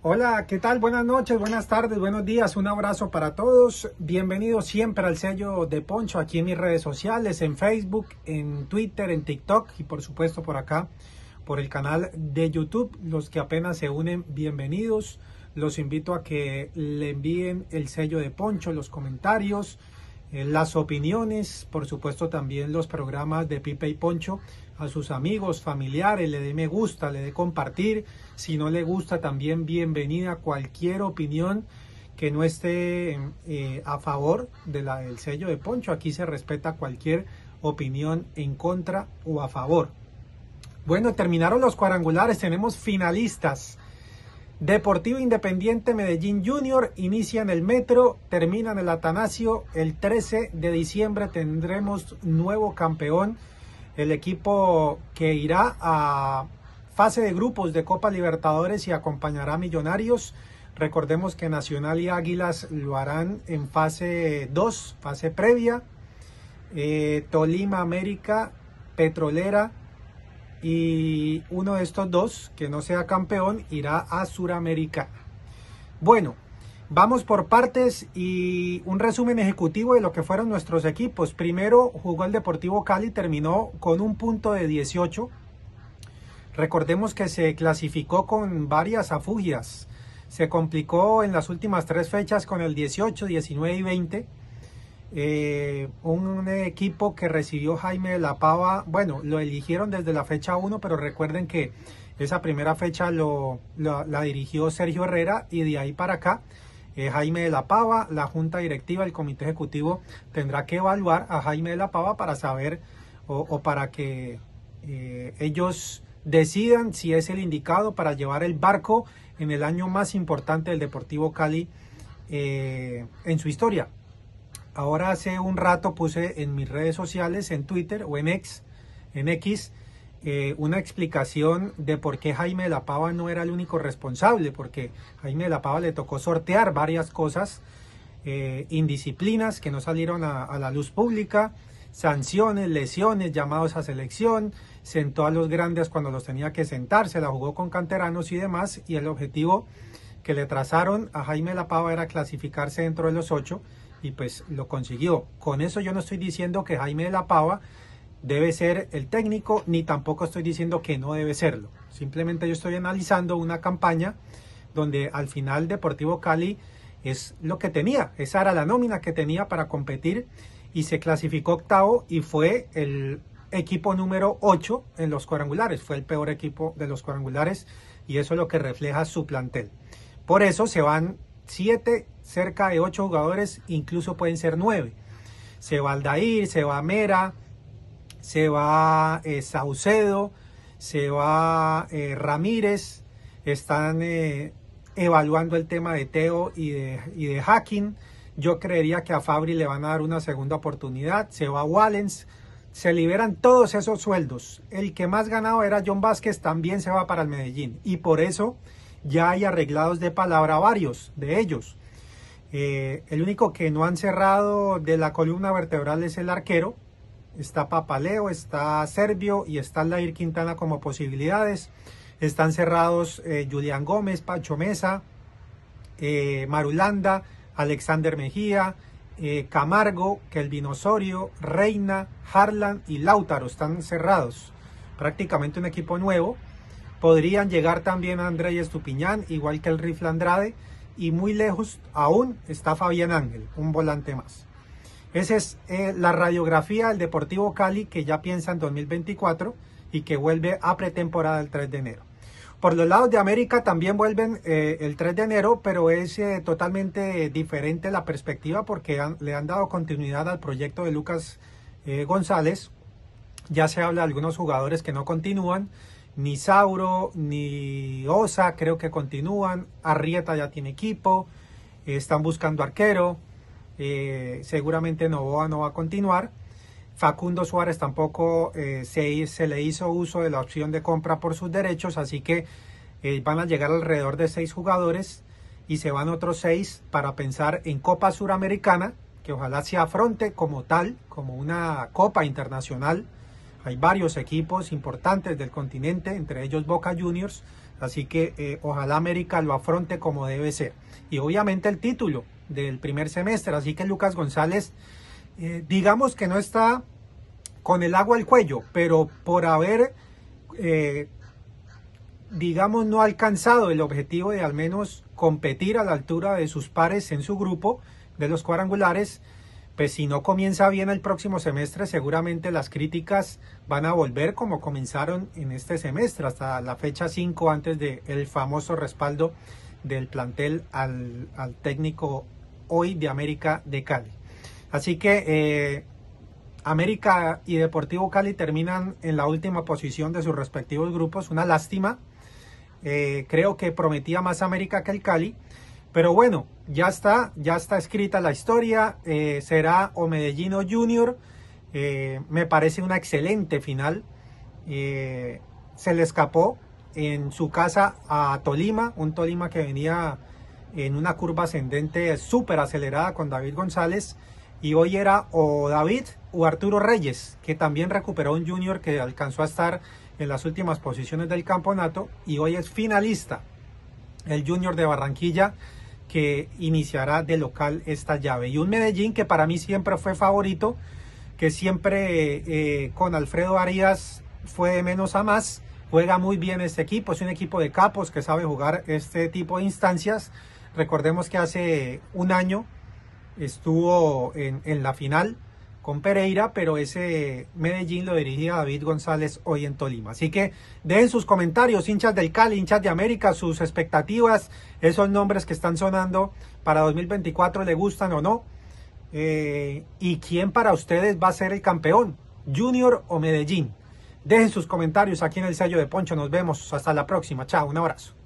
Hola, ¿qué tal? Buenas noches, buenas tardes, buenos días, un abrazo para todos. Bienvenidos siempre al sello de Poncho aquí en mis redes sociales, en Facebook, en Twitter, en TikTok y por supuesto por acá, por el canal de YouTube. Los que apenas se unen, bienvenidos. Los invito a que le envíen el sello de Poncho, los comentarios, eh, las opiniones, por supuesto también los programas de Pipe y Poncho a sus amigos, familiares, le dé me gusta, le dé compartir, si no le gusta también bienvenida cualquier opinión que no esté eh, a favor de la, del sello de Poncho, aquí se respeta cualquier opinión en contra o a favor. Bueno, terminaron los cuadrangulares, tenemos finalistas Deportivo Independiente Medellín Junior inicia en el Metro, termina en el Atanasio. El 13 de diciembre tendremos nuevo campeón, el equipo que irá a fase de grupos de Copa Libertadores y acompañará a Millonarios. Recordemos que Nacional y Águilas lo harán en fase 2, fase previa. Eh, Tolima, América, Petrolera, y uno de estos dos que no sea campeón irá a Suramericana. Bueno, vamos por partes y un resumen ejecutivo de lo que fueron nuestros equipos. Primero jugó el Deportivo Cali, terminó con un punto de 18. Recordemos que se clasificó con varias afugias. Se complicó en las últimas tres fechas con el 18, 19 y 20 eh, un equipo que recibió Jaime de la Pava, bueno, lo eligieron desde la fecha 1, pero recuerden que esa primera fecha lo, la dirigió Sergio Herrera y de ahí para acá eh, Jaime de la Pava, la Junta Directiva, el Comité Ejecutivo tendrá que evaluar a Jaime de la Pava para saber o, para que eh, ellos decidan si es el indicado para llevar el barco en el año más importante del Deportivo Cali eh, en su historia ahora hace un rato puse en mis redes sociales, en Twitter o en X, en X eh, una explicación de por qué Jaime de la Pava no era el único responsable, porque Jaime de la Pava le tocó sortear varias cosas, eh, indisciplinas que no salieron a, la luz pública, sanciones, lesiones, llamados a selección, sentó a los grandes cuando los tenía que sentarse la jugó con canteranos y demás, y el objetivo que le trazaron a Jaime Lapava era clasificarse dentro de los ocho, y pues lo consiguió. Con eso yo no estoy diciendo que Jaime de la Pava debe ser el técnico, ni tampoco estoy diciendo que no debe serlo. Simplemente yo estoy analizando una campaña donde al final Deportivo Cali es lo que tenía, esa era la nómina que tenía para competir y se clasificó octavo y fue el equipo número 8 en los cuadrangulares, fue el peor equipo de los cuadrangulares y eso es lo que refleja su plantel. Por eso se van 7 cerca de ocho jugadores, incluso pueden ser nueve. Se va Aldair, se va Mera, se va eh, Saucedo, se va eh, Ramírez, están eh, evaluando el tema de Teo y de, de Hacking. Yo creería que a Fabri le van a dar una segunda oportunidad. Se va Wallens. Se liberan todos esos sueldos. El que más ganado era John Vázquez, también se va para el Medellín. Y por eso ya hay arreglados de palabra varios de ellos. Eh, el único que no han cerrado de la columna vertebral es el arquero. Está Papaleo, está Serbio y está Lair Quintana como posibilidades. Están cerrados eh, Julián Gómez, Pacho Mesa, eh, Marulanda, Alexander Mejía, Camargo, Kelvin Osorio, Reina, Harlan y Lautaro. Están cerrados. Prácticamente un equipo nuevo. Podrían llegar también Andrés Estupiñán, igual que el Rifle y muy lejos aún está Fabián Ángel, un volante más. Esa es eh, la radiografía del Deportivo Cali que ya piensa en 2024 y que vuelve a pretemporada el 3 de enero. Por los lados de América también vuelven eh, el 3 de enero, pero es eh, totalmente diferente la perspectiva porque le han dado continuidad al proyecto de Lucas González. Ya se habla de algunos jugadores que no continúan ni Sauro, ni Osa creo que continúan. Arrieta ya tiene equipo. Eh, están buscando arquero. Eh, seguramente Novoa no va a continuar. Facundo Suárez tampoco eh, se, se, le hizo uso de la opción de compra por sus derechos. Así que van a llegar alrededor de seis jugadores y se van otros seis para pensar en Copa Suramericana, que ojalá se afronte como tal, como una Copa Internacional hay varios equipos importantes del continente, entre ellos Boca Juniors, así que eh, ojalá América lo afronte como debe ser. Y obviamente el título del primer semestre, así que Lucas González, eh, digamos que no está con el agua al cuello, pero por haber, eh, digamos, no alcanzado el objetivo de al menos competir a la altura de sus pares en su grupo de los cuadrangulares, pues si no comienza bien el próximo semestre, seguramente las críticas van a volver como comenzaron en este semestre, hasta la fecha 5 antes del famoso respaldo del plantel al, al, técnico hoy de América de Cali. Así que eh, América y Deportivo Cali terminan en la última posición de sus respectivos grupos, una lástima. Eh, creo que prometía más América que el Cali. Pero bueno, ya está, ya está escrita la historia. Eh, será o Medellino Junior. Eh, me parece una excelente final. Eh, se le escapó en su casa a Tolima, un Tolima que venía en una curva ascendente súper acelerada con David González. Y hoy era o David o Arturo Reyes, que también recuperó un junior que alcanzó a estar en las últimas posiciones del campeonato y hoy es finalista. El junior de Barranquilla que iniciará de local esta llave. Y un Medellín que para mí siempre fue favorito, que siempre eh, con Alfredo Arias fue de menos a más. Juega muy bien este equipo, es un equipo de capos que sabe jugar este tipo de instancias. Recordemos que hace un año estuvo en la final con Pereira, pero ese Medellín lo dirigía David González hoy en Tolima. Así que dejen sus comentarios, hinchas del Cali, hinchas de América, sus expectativas, esos nombres que están sonando para 2024, le gustan o no. Eh, ¿Y quién para ustedes va a ser el campeón? ¿Junior o Medellín? Dejen sus comentarios aquí en el sello de Poncho. Nos vemos. Hasta la próxima. Chao. Un abrazo.